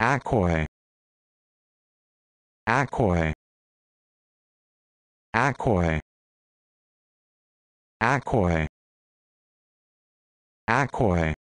Akoi. Akoi. Akoi. Akoi. Akoi.